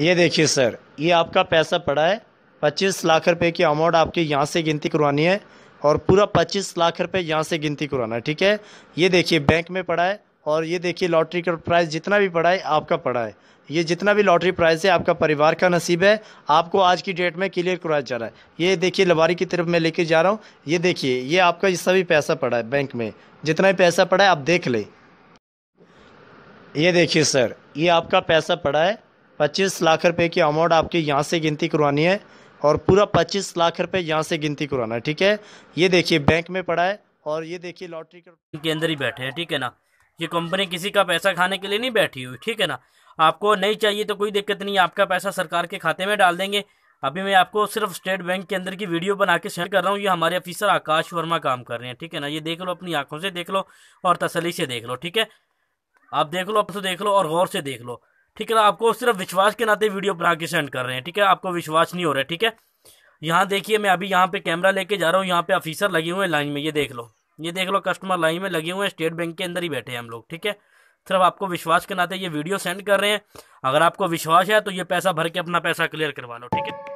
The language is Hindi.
ये देखिए सर ये आपका पैसा पड़ा है पच्चीस लाख रुपए की अमाउंट आपके यहाँ से गिनती करवानी है और पूरा पच्चीस लाख रुपए यहाँ से गिनती करवाना है ठीक है ये देखिए बैंक में पड़ा है और ये देखिए लॉटरी का प्राइस जितना भी पड़ा है आपका पड़ा है ये जितना भी लॉटरी प्राइस है आपका परिवार का नसीब है आपको आज की डेट में क्लियर करवाया जा रहा है ये देखिए लवारी की तरफ मैं लेके जा रहा हूँ ये देखिए ये आपका ये सभी पैसा पड़ा है बैंक में जितना भी पैसा पड़ा है आप देख लें ये देखिए सर ये आपका पैसा पड़ा है पच्चीस लाख रुपए की अमाउंट आपके यहाँ से गिनती करवानी है और पूरा पच्चीस लाख रुपए यहाँ से गिनती करवाना है ठीक है ये देखिए बैंक में पड़ा है और ये देखिए लॉटरी के अंदर ही बैठे हैं ठीक है ना ये कंपनी किसी का पैसा खाने के लिए नहीं बैठी हुई ठीक है ना आपको नहीं चाहिए तो कोई दिक्कत नहीं आपका पैसा सरकार के खाते में डाल देंगे अभी मैं आपको सिर्फ स्टेट बैंक के अंदर की वीडियो बना के शेयर कर रहा हूँ ये हमारे ऑफिसर आकाश वर्मा काम कर रहे हैं ठीक है ना ये देख लो अपनी आंखों से देख लो और तसली से देख लो ठीक है आप देख लो आप तो देख लो और गौर से देख लो ठीक है आपको सिर्फ विश्वास के नाते वीडियो बना के सेंड कर रहे हैं ठीक है आपको विश्वास नहीं हो रहा है ठीक है यहाँ देखिए मैं अभी यहाँ पे कैमरा लेके जा रहा हूँ यहाँ पे ऑफिसर लगे हुए हैं लाइन में ये देख लो ये देख लो कस्टमर लाइन में लगे हुए हैं स्टेट बैंक के अंदर ही बैठे हैं हम लोग ठीक है सिर्फ आपको विश्वास के नाते ये वीडियो सेंड कर रहे हैं अगर आपको विश्वास है तो ये पैसा भर के अपना पैसा क्लियर करवा लो ठीक है